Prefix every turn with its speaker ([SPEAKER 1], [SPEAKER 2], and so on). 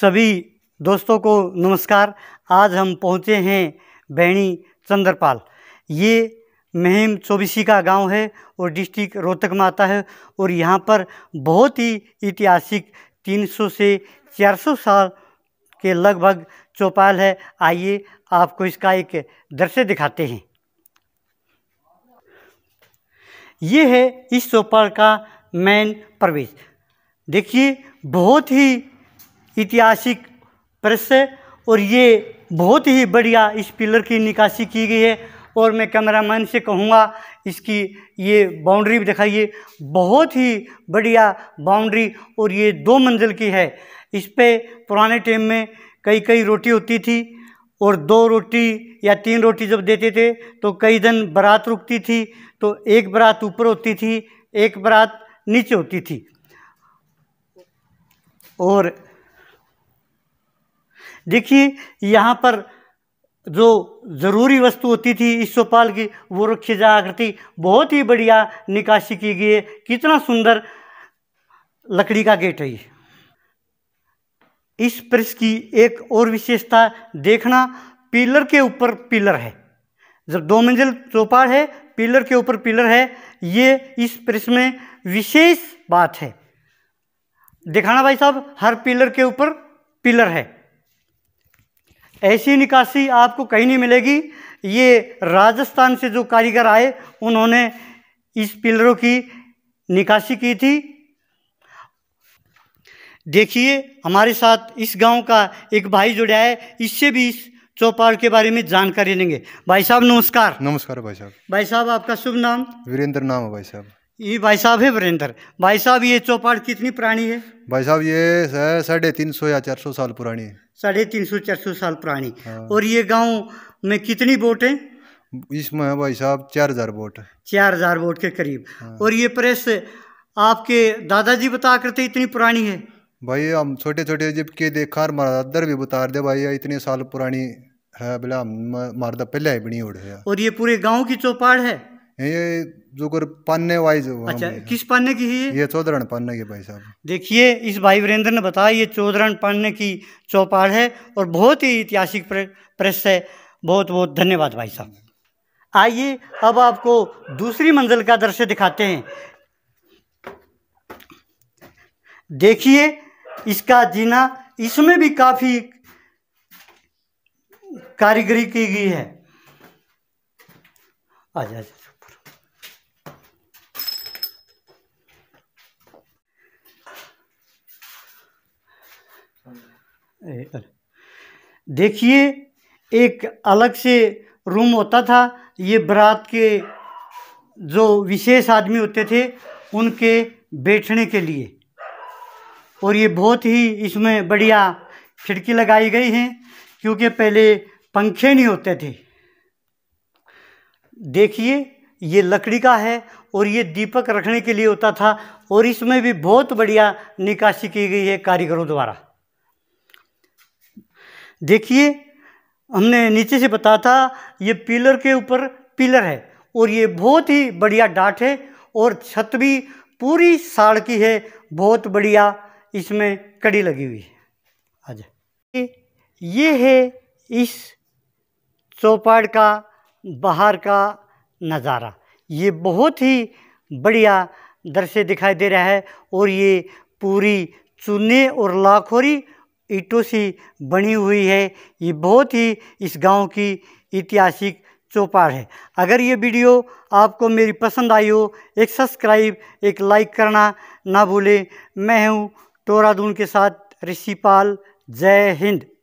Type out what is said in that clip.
[SPEAKER 1] सभी दोस्तों को नमस्कार आज हम पहुँचे हैं बैणी चंद्रपाल ये महिम चौबीसी का गांव है और डिस्ट्रिक्ट रोहतक में आता है और यहाँ पर बहुत ही ऐतिहासिक 300 से 400 साल के लगभग चौपाल है आइए आपको इसका एक दृश्य दिखाते हैं ये है इस चौपाल का मेन प्रवेश देखिए बहुत ही ऐतिहासिक प्रेस है और ये बहुत ही बढ़िया इस पिलर की निकासी की गई है और मैं कैमरामैन से कहूँगा इसकी ये बाउंड्री भी दिखाइए बहुत ही बढ़िया बाउंड्री और ये दो मंजिल की है इस पर पुराने टाइम में कई कई रोटी होती थी और दो रोटी या तीन रोटी जब देते थे तो कई दिन बारात रुकती थी तो एक बारात ऊपर होती थी एक बारात नीचे होती थी और देखिए यहाँ पर जो ज़रूरी वस्तु होती थी ईश्वपाल की वो रखी जा करती बहुत ही बढ़िया निकासी की गई है कितना सुंदर लकड़ी का गेट है ये इस प्रेस की एक और विशेषता देखना पिलर के ऊपर पिलर है जब दो मंजिल चौपाड़ है पिलर के ऊपर पिलर है ये इस प्रेस में विशेष बात है दिखाना भाई साहब हर पिलर के ऊपर पिलर है ऐसी निकासी आपको कहीं नहीं मिलेगी ये राजस्थान से जो कारीगर आए उन्होंने इस पिलरों की निकासी की थी देखिए हमारे साथ इस गांव का एक भाई जुड़ा है इससे भी इस चौपाल के बारे में जानकारी लेंगे भाई साहब नमस्कार नमस्कार भाई साहब भाई साहब आपका शुभ नाम वीरेंद्र नाम है भाई साहब ये भाई साहब है वरेंद्र भाई साहब ये चौपाट कितनी पुरानी है भाई साहब ये साढ़े तीन सौ या चार सौ साल पुरानी है साढ़े तीन सौ चार सौ साल पुरानी हाँ। और ये गांव में कितनी बोट है इसमें है भाई साहब चार हजार बोट चार हजार बोट के करीब हाँ। और ये प्रेस आपके दादाजी बता करते इतनी पुरानी है भाई हम छोटे छोटे जब के देखा हमारा भी बता दे भाई इतने साल पुरानी है बोला मारदा पहले ही बनी उड़ है और ये पूरे गाँव की चौपाड़ है ये जो कर पाने वाइज अच्छा किस पाने की है ये चौधरण पाने की भाई साहब देखिए इस भाई वीरेंद्र ने बताया ये चौधरण पाने की चौपाड़ है और बहुत ही ऐतिहासिक प्रेस है बहुत बहुत धन्यवाद भाई साहब आइए अब आपको दूसरी मंजिल का दृश्य दिखाते हैं देखिए इसका जीना इसमें भी काफ़ी कारीगरी की गई है अच्छा अच्छा देखिए एक अलग से रूम होता था ये बरात के जो विशेष आदमी होते थे उनके बैठने के लिए और ये बहुत ही इसमें बढ़िया खिड़की लगाई गई हैं क्योंकि पहले पंखे नहीं होते थे देखिए ये लकड़ी का है और ये दीपक रखने के लिए होता था और इसमें भी बहुत बढ़िया निकासी की गई है कारीगरों द्वारा देखिए हमने नीचे से बताया था ये पिलर के ऊपर पिलर है और ये बहुत ही बढ़िया डाट है और छत भी पूरी साड़ की है बहुत बढ़िया इसमें कड़ी लगी हुई है आज ये है इस चौपाड़ का बाहर का नज़ारा ये बहुत ही बढ़िया दृश्य दिखाई दे रहा है और ये पूरी चूने और लाखोरी ईटों से बनी हुई है ये बहुत ही इस गांव की ऐतिहासिक चौपाड़ है अगर ये वीडियो आपको मेरी पसंद आई हो एक सब्सक्राइब एक लाइक करना ना भूलें मैं हूँ टोरादून के साथ ऋषिपाल जय हिंद